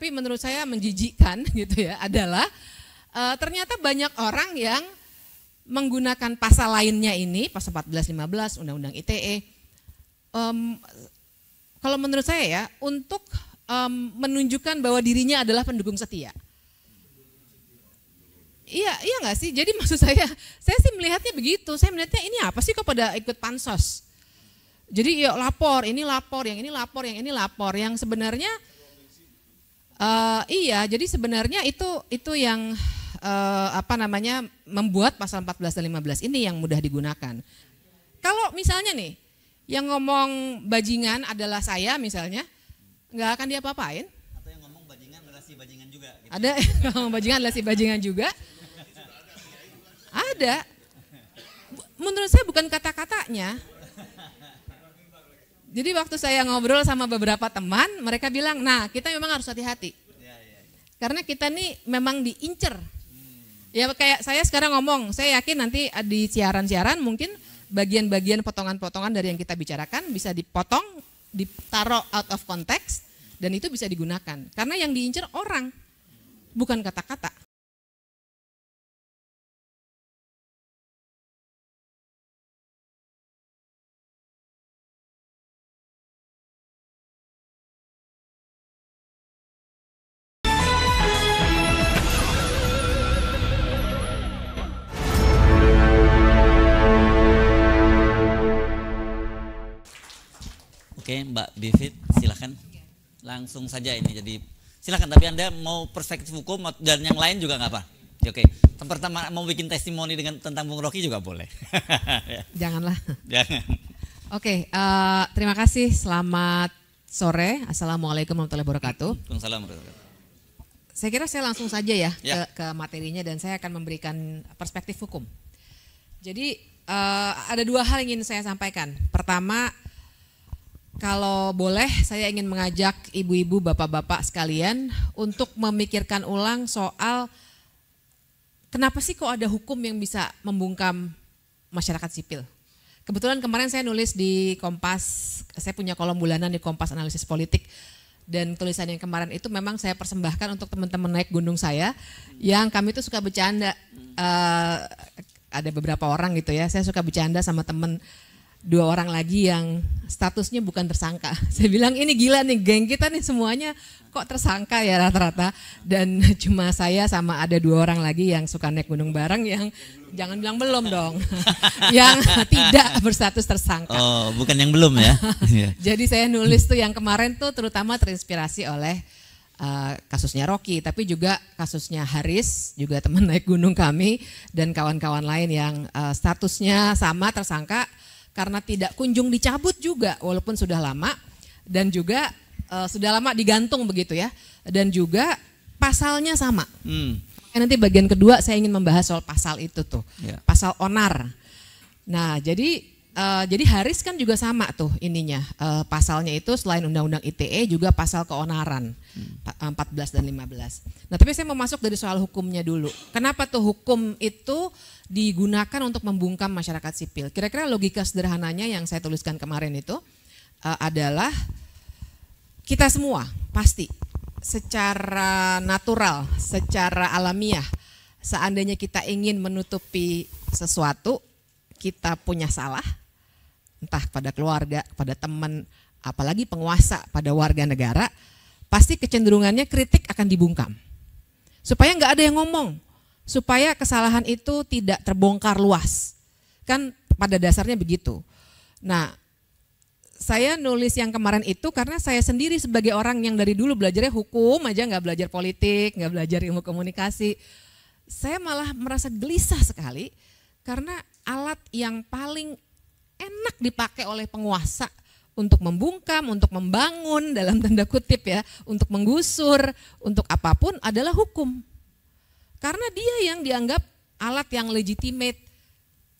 tapi menurut saya menjijikkan gitu ya adalah e, ternyata banyak orang yang menggunakan pasal lainnya ini pasal 14 15 Undang-Undang ITE um, kalau menurut saya ya untuk um, menunjukkan bahwa dirinya adalah pendukung setia. Iya, iya nggak sih? Jadi maksud saya, saya sih melihatnya begitu. Saya melihatnya ini apa sih kok pada ikut pansos? Jadi ya lapor, ini lapor, yang ini lapor, yang ini lapor, yang sebenarnya Uh, iya, jadi sebenarnya itu itu yang uh, apa namanya membuat pasal 14 dan 15 ini yang mudah digunakan. Kalau misalnya nih yang ngomong bajingan adalah saya misalnya, nggak akan diapa-apain. Atau yang ngomong bajingan adalah si bajingan juga. Gitu. Ada yang ngomong bajingan adalah si bajingan juga. Ada. Menurut saya bukan kata-katanya, jadi waktu saya ngobrol sama beberapa teman, mereka bilang, nah kita memang harus hati-hati. Ya, ya, ya. Karena kita ini memang diincer. Ya kayak saya sekarang ngomong, saya yakin nanti eh, di siaran-siaran mungkin bagian-bagian potongan-potongan dari yang kita bicarakan bisa dipotong, ditaruh out of context, dan itu bisa digunakan. Karena yang diincer orang, bukan kata-kata. Oke, Mbak Bivit, silahkan. Langsung saja ini jadi silahkan. Tapi Anda mau perspektif hukum dan yang lain juga nggak apa. Ya, oke, pertama mau bikin testimoni dengan tentang Bung Rocky juga boleh. Janganlah. Jangan. Oke, uh, terima kasih. Selamat sore. Assalamualaikum warahmatullahi wabarakatuh. Waalaikumsalam warahmatullahi wabarakatuh. Saya kira saya langsung saja ya, ya. Ke, ke materinya dan saya akan memberikan perspektif hukum. Jadi uh, ada dua hal yang ingin saya sampaikan. Pertama, kalau boleh, saya ingin mengajak ibu-ibu, bapak-bapak sekalian untuk memikirkan ulang soal kenapa sih kok ada hukum yang bisa membungkam masyarakat sipil. Kebetulan kemarin saya nulis di Kompas, saya punya kolom bulanan di Kompas Analisis Politik dan tulisan yang kemarin itu memang saya persembahkan untuk teman-teman naik gunung saya yang kami itu suka bercanda uh, ada beberapa orang gitu ya saya suka bercanda sama teman dua orang lagi yang statusnya bukan tersangka. Saya bilang ini gila nih geng kita nih semuanya kok tersangka ya rata-rata dan cuma saya sama ada dua orang lagi yang suka naik gunung bareng yang jangan bilang belum dong yang tidak berstatus tersangka oh bukan yang belum ya iya. jadi saya nulis tuh yang kemarin tuh terutama terinspirasi oleh uh, kasusnya Rocky tapi juga kasusnya Haris juga teman naik gunung kami dan kawan-kawan lain yang uh, statusnya sama tersangka karena tidak kunjung dicabut juga walaupun sudah lama dan juga uh, sudah lama digantung begitu ya dan juga pasalnya sama. Hmm. Nanti bagian kedua saya ingin membahas soal pasal itu tuh, yeah. pasal onar. Nah jadi Uh, jadi Haris kan juga sama tuh ininya uh, pasalnya itu selain undang-undang ITE juga pasal keonaran hmm. Eh, 14 dan 15. Nah tapi saya mau masuk dari soal hukumnya dulu. Kenapa tuh hukum itu digunakan untuk membungkam masyarakat sipil? Kira-kira logika sederhananya yang saya tuliskan kemarin itu uh, adalah kita semua pasti secara natural, secara alamiah, seandainya kita ingin menutupi sesuatu, kita punya salah, entah kepada keluarga, kepada teman, apalagi penguasa pada warga negara, pasti kecenderungannya kritik akan dibungkam. Supaya nggak ada yang ngomong, supaya kesalahan itu tidak terbongkar luas. Kan pada dasarnya begitu. Nah, saya nulis yang kemarin itu karena saya sendiri sebagai orang yang dari dulu belajarnya hukum aja nggak belajar politik, nggak belajar ilmu komunikasi. Saya malah merasa gelisah sekali karena alat yang paling enak dipakai oleh penguasa untuk membungkam, untuk membangun dalam tanda kutip ya, untuk menggusur, untuk apapun adalah hukum. Karena dia yang dianggap alat yang legitimate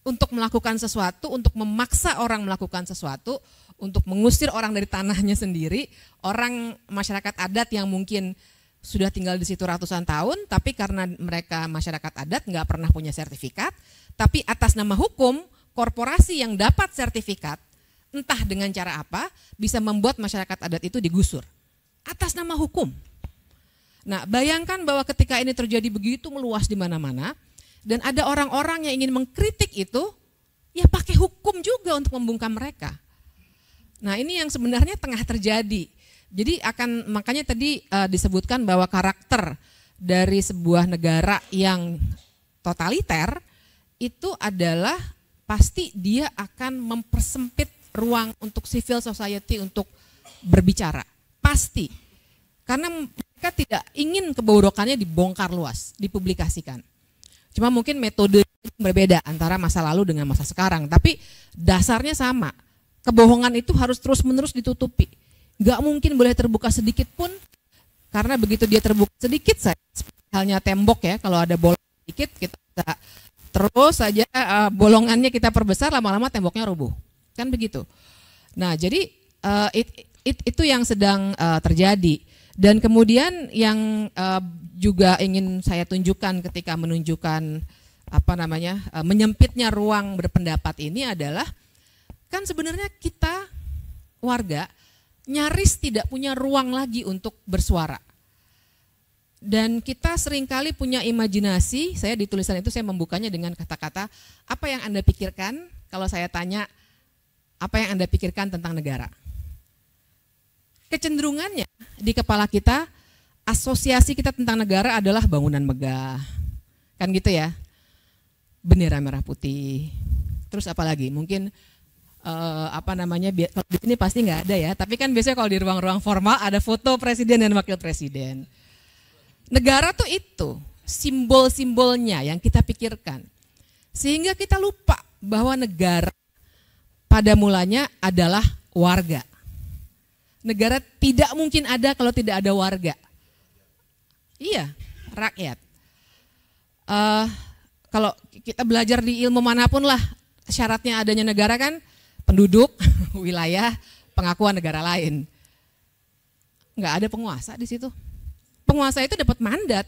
untuk melakukan sesuatu, untuk memaksa orang melakukan sesuatu, untuk mengusir orang dari tanahnya sendiri, orang masyarakat adat yang mungkin sudah tinggal di situ ratusan tahun, tapi karena mereka masyarakat adat nggak pernah punya sertifikat, tapi atas nama hukum korporasi yang dapat sertifikat, entah dengan cara apa, bisa membuat masyarakat adat itu digusur. Atas nama hukum. Nah, bayangkan bahwa ketika ini terjadi begitu meluas di mana-mana, dan ada orang-orang yang ingin mengkritik itu, ya pakai hukum juga untuk membungkam mereka. Nah, ini yang sebenarnya tengah terjadi. Jadi akan makanya tadi uh, disebutkan bahwa karakter dari sebuah negara yang totaliter itu adalah pasti dia akan mempersempit ruang untuk civil society untuk berbicara. Pasti. Karena mereka tidak ingin kebodokannya dibongkar luas, dipublikasikan. Cuma mungkin metode berbeda antara masa lalu dengan masa sekarang. Tapi dasarnya sama. Kebohongan itu harus terus-menerus ditutupi. Gak mungkin boleh terbuka sedikit pun, karena begitu dia terbuka sedikit, saya, halnya tembok ya, kalau ada bola sedikit, kita bisa Terus saja uh, eh, bolongannya kita perbesar lama-lama temboknya rubuh Kan begitu. Nah, jadi uh, it, it, itu yang sedang uh, terjadi. Dan kemudian yang uh, juga ingin saya tunjukkan ketika menunjukkan apa namanya uh, menyempitnya ruang berpendapat ini adalah kan sebenarnya kita warga nyaris tidak punya ruang lagi untuk bersuara. Dan kita seringkali punya imajinasi, saya di tulisan itu saya membukanya dengan kata-kata, apa yang Anda pikirkan kalau saya tanya, apa yang Anda pikirkan tentang negara? Kecenderungannya di kepala kita, asosiasi kita tentang negara adalah bangunan megah, kan gitu ya, bendera merah putih, terus apa lagi? Mungkin uh, apa namanya kalau di sini pasti nggak ada ya tapi kan biasanya kalau di ruang-ruang formal ada foto presiden dan wakil presiden Negara tuh itu simbol-simbolnya yang kita pikirkan. Sehingga kita lupa bahwa negara pada mulanya adalah warga. Negara tidak mungkin ada kalau tidak ada warga. Iya, rakyat. Uh, kalau kita belajar di ilmu manapun lah, syaratnya adanya negara kan penduduk, wilayah, pengakuan negara lain. Enggak ada penguasa di situ penguasa itu dapat mandat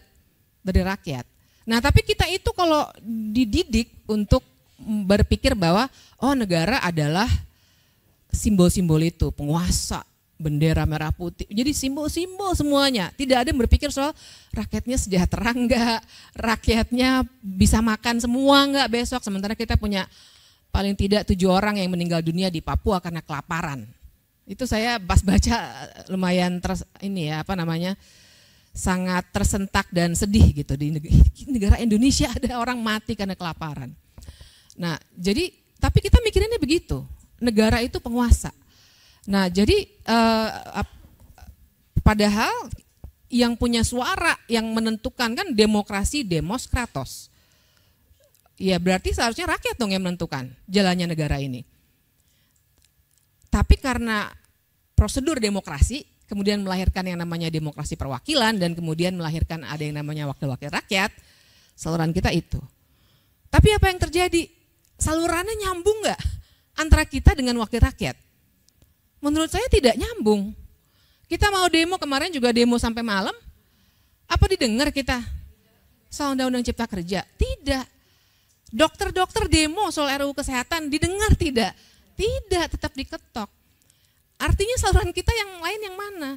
dari rakyat. Nah, tapi kita itu kalau dididik untuk berpikir bahwa oh negara adalah simbol-simbol itu, penguasa, bendera merah putih. Jadi simbol-simbol semuanya. Tidak ada yang berpikir soal rakyatnya sejahtera enggak, rakyatnya bisa makan semua enggak besok. Sementara kita punya paling tidak tujuh orang yang meninggal dunia di Papua karena kelaparan. Itu saya pas baca lumayan terus ini ya apa namanya sangat tersentak dan sedih gitu di negara Indonesia ada orang mati karena kelaparan. Nah, jadi tapi kita mikirinnya begitu. Negara itu penguasa. Nah, jadi eh, padahal yang punya suara yang menentukan kan demokrasi demos kratos. Ya, berarti seharusnya rakyat dong yang menentukan jalannya negara ini. Tapi karena prosedur demokrasi kemudian melahirkan yang namanya demokrasi perwakilan dan kemudian melahirkan ada yang namanya wakil-wakil rakyat, saluran kita itu. Tapi apa yang terjadi? Salurannya nyambung nggak antara kita dengan wakil rakyat? Menurut saya tidak nyambung. Kita mau demo kemarin juga demo sampai malam, apa didengar kita? Soal Undang-Undang Cipta Kerja? Tidak. Dokter-dokter demo soal RUU Kesehatan didengar tidak? Tidak, tetap diketok. Artinya saluran kita yang lain yang mana?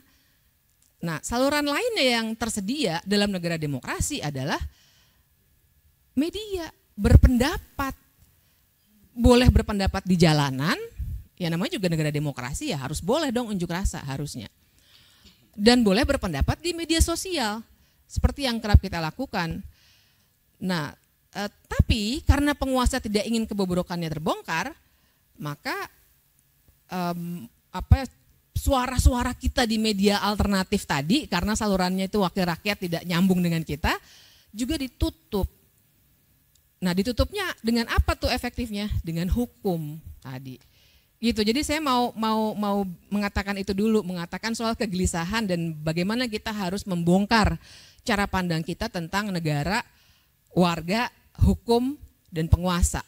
Nah, saluran lainnya yang tersedia dalam negara demokrasi adalah media berpendapat. Boleh berpendapat di jalanan, ya namanya juga negara demokrasi ya harus boleh dong unjuk rasa harusnya. Dan boleh berpendapat di media sosial, seperti yang kerap kita lakukan. Nah, eh, tapi karena penguasa tidak ingin kebobrokannya terbongkar, maka apa ya, suara-suara kita di media alternatif tadi karena salurannya itu wakil rakyat tidak nyambung dengan kita juga ditutup. Nah, ditutupnya dengan apa tuh efektifnya? Dengan hukum tadi. Gitu. Jadi saya mau mau mau mengatakan itu dulu, mengatakan soal kegelisahan dan bagaimana kita harus membongkar cara pandang kita tentang negara, warga, hukum dan penguasa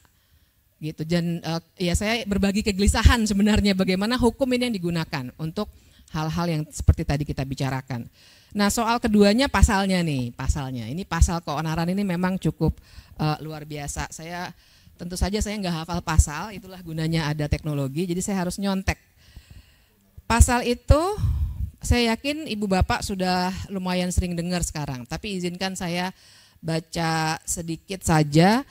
gitu dan uh, ya saya berbagi kegelisahan sebenarnya bagaimana hukum ini yang digunakan untuk hal-hal yang seperti tadi kita bicarakan. Nah soal keduanya pasalnya nih pasalnya ini pasal keonaran ini memang cukup uh, luar biasa. Saya tentu saja saya nggak hafal pasal itulah gunanya ada teknologi jadi saya harus nyontek. Pasal itu saya yakin ibu bapak sudah lumayan sering dengar sekarang tapi izinkan saya baca sedikit saja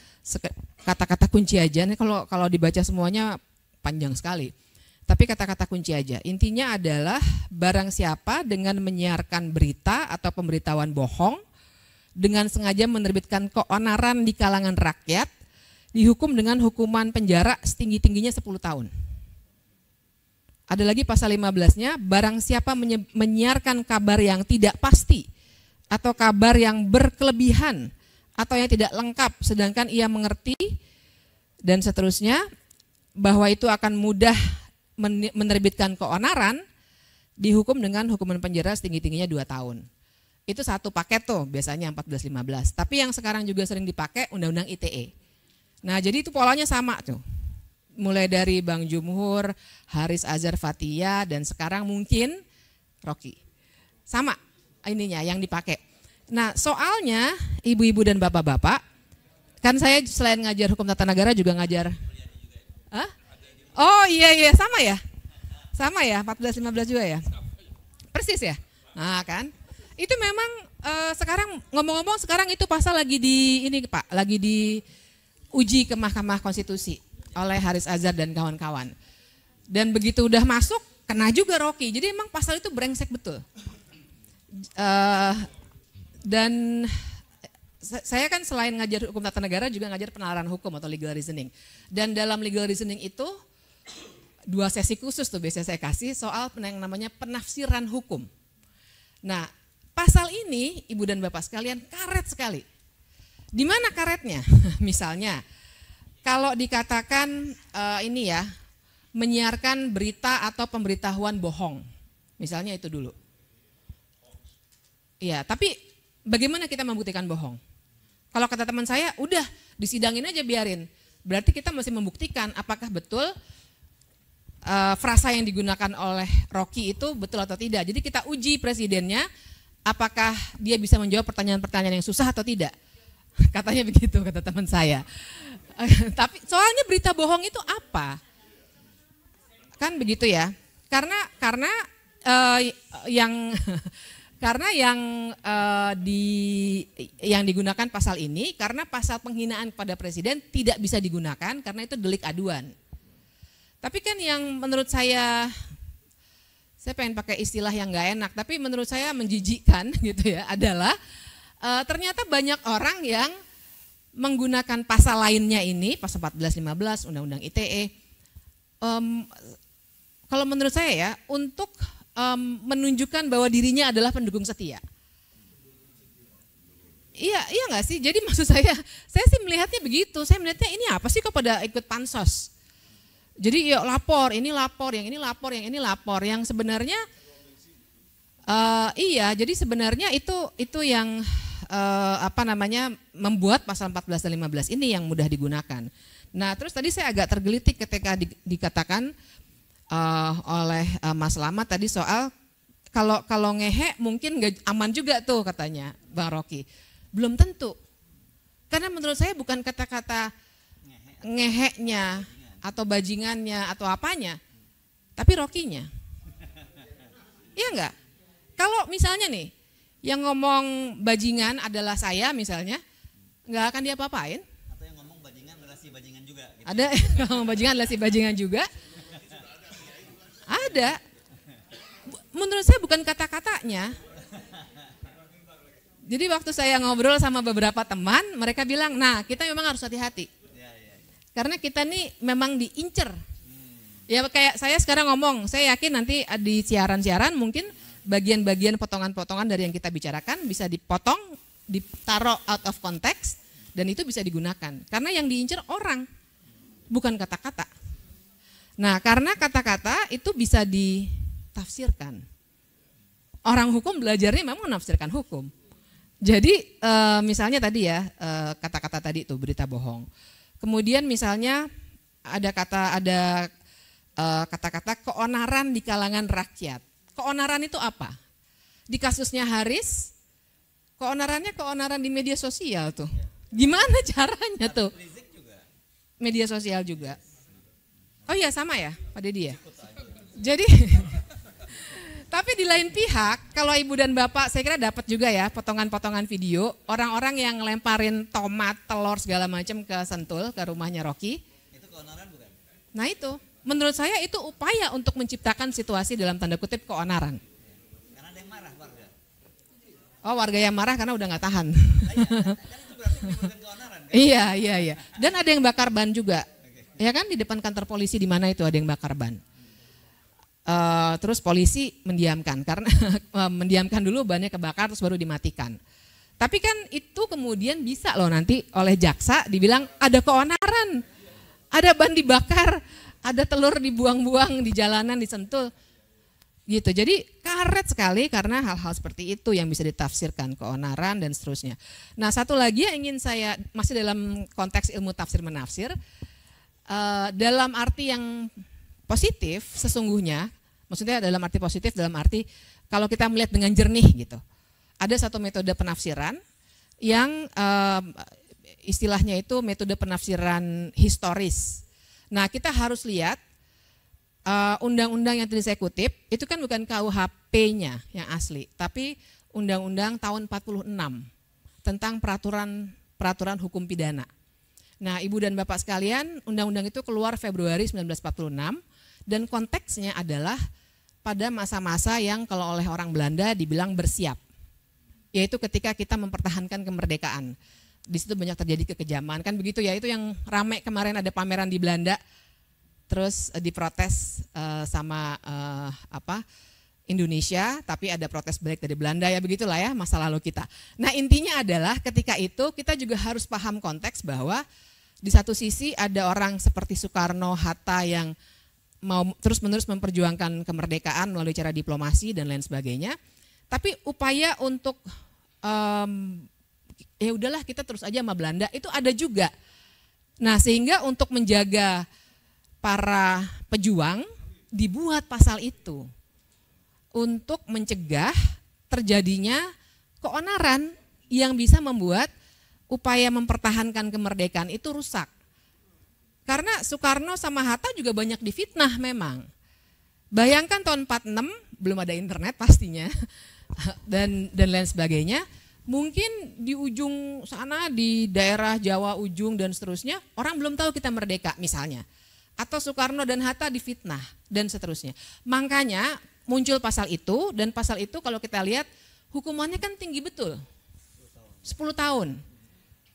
kata-kata kunci aja. Ini kalau kalau dibaca semuanya panjang sekali. Tapi kata-kata kunci aja. Intinya adalah barang siapa dengan menyiarkan berita atau pemberitahuan bohong dengan sengaja menerbitkan keonaran di kalangan rakyat dihukum dengan hukuman penjara setinggi-tingginya 10 tahun. Ada lagi pasal 15-nya, barang siapa menyiarkan kabar yang tidak pasti atau kabar yang berkelebihan atau yang tidak lengkap sedangkan ia mengerti dan seterusnya bahwa itu akan mudah menerbitkan keonaran dihukum dengan hukuman penjara setinggi-tingginya dua tahun. Itu satu paket tuh biasanya 14-15. Tapi yang sekarang juga sering dipakai undang-undang ITE. Nah jadi itu polanya sama tuh. Mulai dari Bang Jumhur, Haris Azhar Fatia, dan sekarang mungkin Rocky. Sama, ininya yang dipakai. Nah, soalnya ibu-ibu dan bapak-bapak, kan saya selain ngajar hukum tata negara juga ngajar. Hah? Oh iya iya sama ya, sama ya 14 15 juga ya, persis ya. Nah kan, itu memang uh, sekarang ngomong-ngomong sekarang itu pasal lagi di ini pak, lagi di uji ke Mahkamah Konstitusi oleh Haris Azhar dan kawan-kawan. Dan begitu udah masuk, kena juga Rocky. Jadi emang pasal itu brengsek betul uh, dan saya kan selain ngajar hukum tata negara juga ngajar penalaran hukum atau legal reasoning. Dan dalam legal reasoning itu dua sesi khusus tuh biasanya saya kasih soal yang namanya penafsiran hukum. Nah, pasal ini Ibu dan Bapak sekalian karet sekali. Di mana karetnya? Misalnya kalau dikatakan uh, ini ya menyiarkan berita atau pemberitahuan bohong. Misalnya itu dulu Iya, tapi bagaimana kita membuktikan bohong? Kalau kata teman saya, udah disidangin aja biarin. Berarti kita masih membuktikan apakah betul uh, frasa yang digunakan oleh Rocky itu betul atau tidak. Jadi kita uji presidennya apakah dia bisa menjawab pertanyaan-pertanyaan yang susah atau tidak. Katanya begitu kata teman saya. Tapi soalnya berita bohong itu apa? Kan begitu ya. Karena karena uh, yang Karena yang uh, di yang digunakan pasal ini karena pasal penghinaan kepada presiden tidak bisa digunakan karena itu delik aduan. Tapi kan yang menurut saya saya pengen pakai istilah yang nggak enak, tapi menurut saya menjijikkan gitu ya adalah uh, ternyata banyak orang yang menggunakan pasal lainnya ini pasal 14-15 Undang-Undang ITE. Um, kalau menurut saya ya untuk um, menunjukkan bahwa dirinya adalah pendukung setia. Iya, iya nggak sih? Jadi maksud saya, saya sih melihatnya begitu. Saya melihatnya ini apa sih kok pada ikut pansos? Jadi yuk lapor, ini lapor, yang ini lapor, yang ini lapor, yang sebenarnya uh, iya. Jadi sebenarnya itu itu yang uh, apa namanya membuat pasal 14 dan 15 ini yang mudah digunakan. Nah, terus tadi saya agak tergelitik ketika di, dikatakan uh, oleh uh, Mas Lama tadi soal kalau kalau ngehe mungkin gak aman juga tuh katanya Bang Rocky. Belum tentu. Karena menurut saya bukan kata-kata ngeheknya atau bajingannya atau apanya, tapi Rokinya. Iya enggak? Kalau misalnya nih, yang ngomong bajingan adalah saya misalnya, enggak akan diapa-apain. Atau yang ngomong bajingan adalah si bajingan juga. Gitu. Ada yang ngomong bajingan adalah si bajingan juga ada. Menurut saya bukan kata-katanya. Jadi waktu saya ngobrol sama beberapa teman, mereka bilang, nah kita memang harus hati-hati. Karena kita ini memang diincer. Ya kayak saya sekarang ngomong, saya yakin nanti di siaran-siaran mungkin bagian-bagian potongan-potongan dari yang kita bicarakan bisa dipotong, ditaruh out of context, dan itu bisa digunakan. Karena yang diincer orang, bukan kata-kata. Nah, karena kata-kata itu bisa ditafsirkan. Orang hukum belajarnya memang menafsirkan hukum. Jadi e, misalnya tadi ya eh, kata-kata e, tadi itu berita bohong. Kemudian misalnya ada kata ada eh, kata-kata keonaran di kalangan rakyat. Keonaran itu apa? Di kasusnya Haris, keonarannya keonaran di media sosial tuh. Gimana caranya tuh? Media sosial juga. Oh iya sama ya pada ya? dia. Jadi tapi di lain pihak kalau ibu dan bapak saya kira dapat juga ya potongan-potongan video orang-orang yang lemparin tomat, telur segala macam ke Sentul ke rumahnya Rocky. Itu keonaran bukan? Nah itu menurut saya itu upaya untuk menciptakan situasi dalam tanda kutip keonaran. Karena ada yang marah warga. Oh warga yang marah karena udah nggak tahan. iya kan kan? iya, iya iya dan ada yang bakar ban juga Ya kan di depan kantor polisi di mana itu ada yang bakar ban. Uh, terus polisi mendiamkan karena mendiamkan dulu bannya kebakar terus baru dimatikan. Tapi kan itu kemudian bisa loh nanti oleh jaksa dibilang ada keonaran, ada ban dibakar, ada telur dibuang-buang di jalanan disentuh, Gitu. Jadi karet sekali karena hal-hal seperti itu yang bisa ditafsirkan keonaran dan seterusnya. Nah, satu lagi yang ingin saya masih dalam konteks ilmu tafsir menafsir, Eh, dalam arti yang positif sesungguhnya, maksudnya dalam arti positif dalam arti kalau kita melihat dengan jernih gitu. Ada satu metode penafsiran yang uh, istilahnya itu metode penafsiran historis. Nah, kita harus lihat eh, undang-undang uh, yang tadi saya kutip itu kan bukan KUHP-nya yang asli, tapi undang-undang tahun 46 tentang peraturan peraturan hukum pidana. Nah, Ibu dan Bapak sekalian, undang-undang itu keluar Februari 1946 dan konteksnya adalah pada masa-masa yang kalau oleh orang Belanda dibilang bersiap. Yaitu ketika kita mempertahankan kemerdekaan. Di situ banyak terjadi kekejaman kan begitu ya. Itu yang rame kemarin ada pameran di Belanda terus eh, diprotes uh, sama uh, apa? Indonesia, tapi ada protes balik dari Belanda ya begitulah ya masa lalu kita. Nah intinya adalah ketika itu kita juga harus paham konteks bahwa di satu sisi ada orang seperti Soekarno, Hatta yang mau terus-menerus memperjuangkan kemerdekaan melalui cara diplomasi dan lain sebagainya. Tapi upaya untuk um, ya udahlah kita terus aja sama Belanda itu ada juga. Nah sehingga untuk menjaga para pejuang dibuat pasal itu untuk mencegah terjadinya keonaran yang bisa membuat upaya mempertahankan kemerdekaan itu rusak. Karena Soekarno sama Hatta juga banyak difitnah memang. Bayangkan tahun 46 belum ada internet pastinya dan dan lain sebagainya. Mungkin di ujung sana di daerah Jawa ujung dan seterusnya orang belum tahu kita merdeka misalnya. Atau Soekarno dan Hatta difitnah dan seterusnya. Makanya muncul pasal itu dan pasal itu kalau kita lihat hukumannya kan tinggi betul. 10 tahun.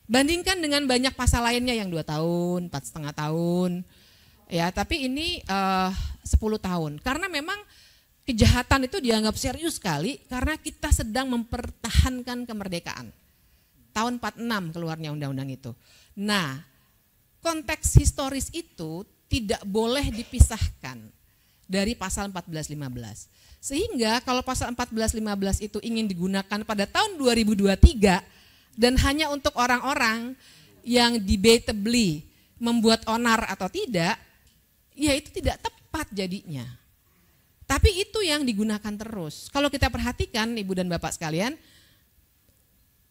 Bandingkan dengan banyak pasal lainnya yang dua tahun, empat setengah tahun. Ya, tapi ini eh, uh, 10 tahun. Karena memang kejahatan itu dianggap serius sekali karena kita sedang mempertahankan kemerdekaan. Tahun 46 keluarnya undang-undang itu. Nah, konteks historis itu tidak boleh dipisahkan dari pasal 1415. Sehingga kalau pasal 1415 itu ingin digunakan pada tahun 2023 dan hanya untuk orang-orang yang debatably membuat onar atau tidak, ya itu tidak tepat jadinya. Tapi itu yang digunakan terus. Kalau kita perhatikan Ibu dan Bapak sekalian,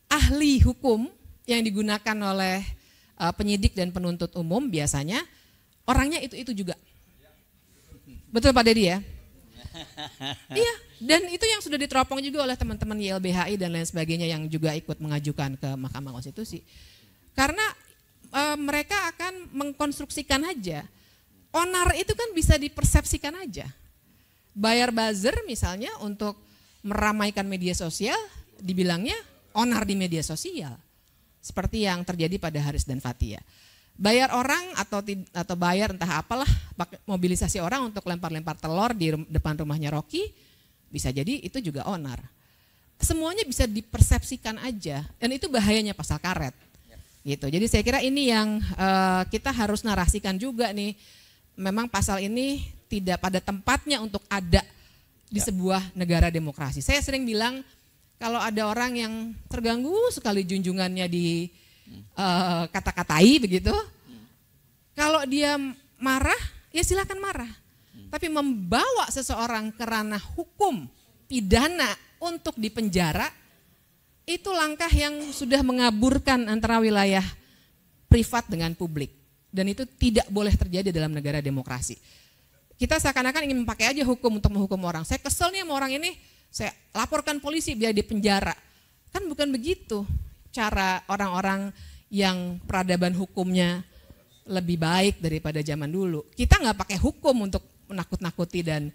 ahli hukum yang digunakan oleh uh, penyidik dan penuntut umum biasanya orangnya itu-itu juga. Betul Pak Dedi ya? iya, dan itu yang sudah diteropong juga oleh teman-teman YLBHI dan lain sebagainya yang juga ikut mengajukan ke Mahkamah Konstitusi. Karena e, mereka akan mengkonstruksikan aja. Onar itu kan bisa dipersepsikan aja. Bayar buzzer misalnya untuk meramaikan media sosial, dibilangnya onar di media sosial. Seperti yang terjadi pada Haris dan Fatia bayar orang atau atau bayar entah apalah pakai mobilisasi orang untuk lempar-lempar telur di depan rumahnya Rocky bisa jadi itu juga onar semuanya bisa dipersepsikan aja dan itu bahayanya pasal karet gitu jadi saya kira ini yang uh, kita harus narasikan juga nih memang pasal ini tidak pada tempatnya untuk ada di ya. sebuah negara demokrasi saya sering bilang kalau ada orang yang terganggu sekali junjungannya di Eh, kata-katai begitu. Kalau dia marah, ya silakan marah. Tapi membawa seseorang ke ranah hukum pidana untuk dipenjara itu langkah yang sudah mengaburkan antara wilayah privat dengan publik. Dan itu tidak boleh terjadi dalam negara demokrasi. Kita seakan-akan ingin memakai aja hukum untuk menghukum orang. Saya kesel nih sama orang ini, saya laporkan polisi biar dipenjara. Kan bukan begitu cara orang-orang yang peradaban hukumnya lebih baik daripada zaman dulu. Kita nggak pakai hukum untuk menakut-nakuti dan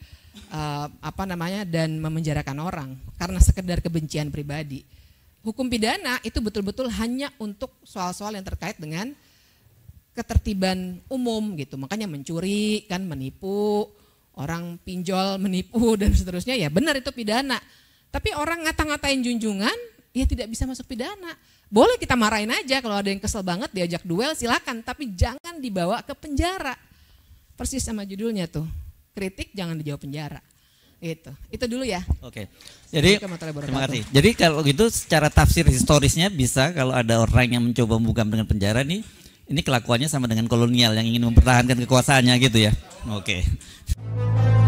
uh, apa namanya dan memenjarakan orang karena sekedar kebencian pribadi. Hukum pidana itu betul-betul hanya untuk soal-soal yang terkait dengan ketertiban umum gitu. Makanya mencuri, kan menipu, orang pinjol menipu dan seterusnya ya benar itu pidana. Tapi orang ngata-ngatain junjungan ya tidak bisa masuk pidana. Boleh kita marahin aja kalau ada yang kesel banget diajak duel silakan, tapi jangan dibawa ke penjara. Persis sama judulnya tuh. Kritik jangan dijawab penjara. Itu. Itu dulu ya. Oke. Jadi terima kasih. Jadi kalau gitu secara tafsir historisnya bisa kalau ada orang yang mencoba membungkam dengan penjara nih ini kelakuannya sama dengan kolonial yang ingin mempertahankan kekuasaannya gitu ya. Oke. Okay.